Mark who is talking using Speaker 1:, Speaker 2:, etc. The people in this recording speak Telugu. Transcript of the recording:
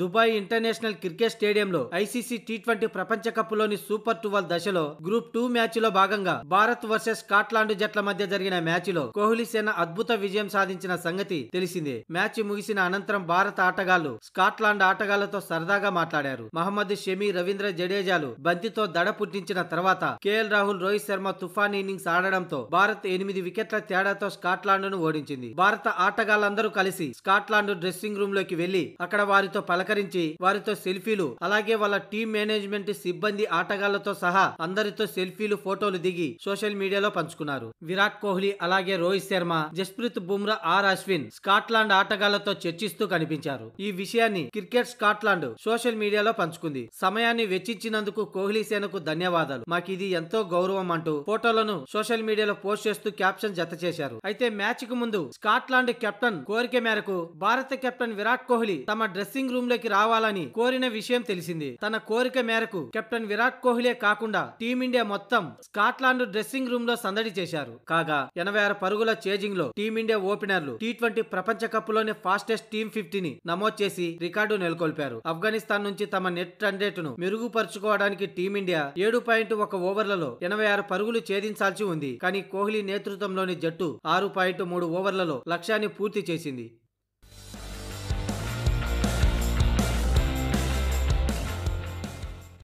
Speaker 1: దుబాయ్ ఇంటర్నేషనల్ క్రికెట్ స్టేడియంలో ఐసీసీ టీ ట్వంటీ ప్రపంచ కప్ లోని సూపర్ టువల్ దశలో గ్రూప్ టూ మ్యాచ్ లో భాగంగా భారత్ వర్సెస్ స్కాట్లాండ్ జట్ల మధ్య జరిగిన మ్యాచ్ లో కోహ్లీ సేన అద్భుత విజయం సాధించిన సంగతి తెలిసిందే మ్యాచ్ ముగిసిన అనంతరం భారత ఆటగాళ్లు స్కాట్లాండ్ ఆటగాళ్లతో సరదాగా మాట్లాడారు మహమ్మద్ షమీ రవీంద్ర జడేజాలు బంతితో దడ పుట్టించిన తర్వాత కేఎల్ రాహుల్ రోహిత్ శర్మ తుఫాన్ ఇన్నింగ్స్ ఆడడంతో భారత్ ఎనిమిది వికెట్ల తేడాతో స్కాట్లాండ్ ను ఓడించింది భారత ఆటగాళ్లందరూ కలిసి స్కాట్లాండ్ డ్రెస్సింగ్ రూమ్ లోకి వెళ్లి అక్కడ వారితో పలక సహకరించి వారితో సెల్ఫీలు అలాగే వాళ్ళ టీం మేనేజ్మెంట్ సిబ్బంది ఆటగాళ్లతో సహా అందరితో సెల్ఫీలు ఫోటోలు దిగి సోషల్ మీడియాలో పంచుకున్నారు విరాట్ కోహ్లీ అలాగే రోహిత్ శర్మ జస్ప్రీత్ బుమ్రా ఆర్ అశ్విన్ స్కాట్లాండ్ ఆటగాళ్లతో చర్చిస్తూ కనిపించారు ఈ విషయాన్ని క్రికెట్ స్కాట్లాండ్ సోషల్ మీడియాలో పంచుకుంది సమయాన్ని వెచ్చించినందుకు కోహ్లీ సేనకు ధన్యవాదాలు మాకు ఇది ఎంతో గౌరవం అంటూ ఫోటోలను సోషల్ మీడియాలో పోస్ట్ చేస్తూ క్యాప్షన్ జత చేశారు అయితే మ్యాచ్ కు ముందు స్కాట్లాండ్ కెప్టెన్ కోరిక మేరకు భారత కెప్టెన్ విరాట్ కోహ్లీ తమ డ్రెస్సింగ్ రూమ్ లో ఇండియాకి రావాలని కోరిన విషయం తెలిసింది తన కోరిక మేరకు కెప్టెన్ విరాట్ కోహ్లీ కాకుండా టీమిండియా మొత్తం స్కాట్లాండ్ డ్రెస్సింగ్ రూమ్ లో సందడి చేశారు కాగా ఎనభై ఆరు పరుగుల చేజింగ్ లో టీమిండియా ఓపెనర్లు టీ ట్వంటీ ప్రపంచ కప్ లోని ఫాస్టెస్ట్ టీమ్ ఫిఫ్టీ ని నమోదు చేసి రికార్డు నెలకొల్పారు ఆఫ్ఘనిస్తాన్ నుంచి తమ నెట్ రన్ రేట్ ను మెరుగుపరుచుకోవడానికి టీమిండియా ఏడు పాయింట్ ఒక ఓవర్లలో ఎనభై ఆరు పరుగులు ఛేదించాల్సి ఉంది కానీ కోహ్లీ నేతృత్వంలోని జట్టు ఆరు పాయింట్ మూడు ఓవర్లలో లక్ష్యాన్ని పూర్తి చేసింది